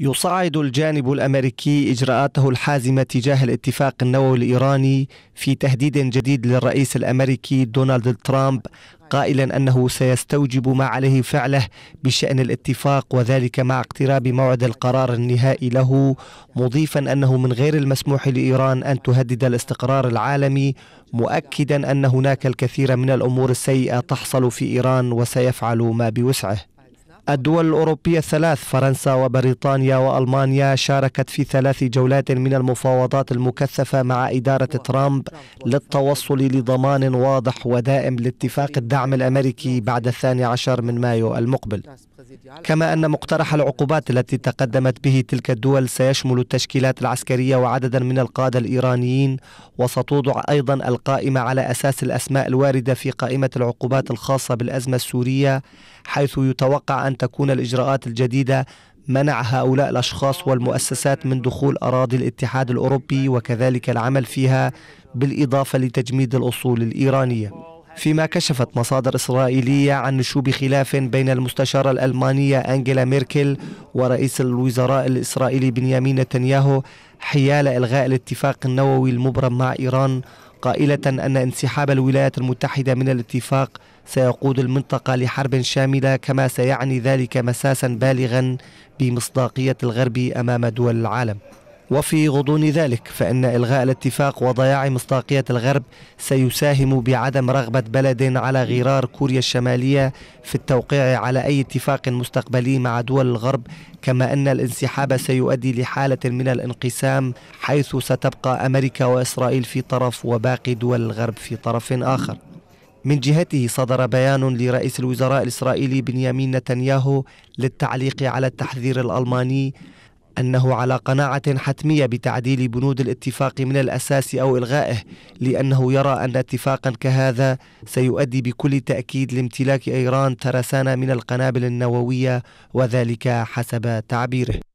يصعد الجانب الامريكي اجراءاته الحازمه تجاه الاتفاق النووي الايراني في تهديد جديد للرئيس الامريكي دونالد ترامب قائلا انه سيستوجب ما عليه فعله بشان الاتفاق وذلك مع اقتراب موعد القرار النهائي له مضيفا انه من غير المسموح لايران ان تهدد الاستقرار العالمي مؤكدا ان هناك الكثير من الامور السيئه تحصل في ايران وسيفعل ما بوسعه الدول الأوروبية الثلاث فرنسا وبريطانيا وألمانيا شاركت في ثلاث جولات من المفاوضات المكثفة مع إدارة أيوة، ترامب للتوصل لضمان واضح ودائم لاتفاق الدعم الأمريكي بعد الثاني عشر من مايو المقبل كما أن مقترح العقوبات التي تقدمت به تلك الدول سيشمل التشكيلات العسكرية وعددا من القادة الإيرانيين وستوضع أيضا القائمة على أساس الأسماء الواردة في قائمة العقوبات الخاصة بالأزمة السورية حيث يتوقع أن أن تكون الإجراءات الجديدة منع هؤلاء الأشخاص والمؤسسات من دخول أراضي الاتحاد الأوروبي وكذلك العمل فيها بالإضافة لتجميد الأصول الإيرانية فيما كشفت مصادر إسرائيلية عن نشوب خلاف بين المستشارة الألمانية أنجيلا ميركل ورئيس الوزراء الإسرائيلي بنيامين نتنياهو حيال إلغاء الاتفاق النووي المبرم مع إيران قائلة أن انسحاب الولايات المتحدة من الاتفاق سيقود المنطقة لحرب شاملة كما سيعني ذلك مساسا بالغا بمصداقية الغرب أمام دول العالم وفي غضون ذلك فإن إلغاء الاتفاق وضياع مصداقية الغرب سيساهم بعدم رغبة بلد على غرار كوريا الشمالية في التوقيع على أي اتفاق مستقبلي مع دول الغرب كما أن الانسحاب سيؤدي لحالة من الانقسام حيث ستبقى أمريكا وإسرائيل في طرف وباقي دول الغرب في طرف آخر من جهته صدر بيان لرئيس الوزراء الإسرائيلي بنيامين نتنياهو للتعليق على التحذير الألماني أنه على قناعة حتمية بتعديل بنود الاتفاق من الأساس أو إلغائه لأنه يرى أن اتفاقا كهذا سيؤدي بكل تأكيد لامتلاك إيران ترسانة من القنابل النووية وذلك حسب تعبيره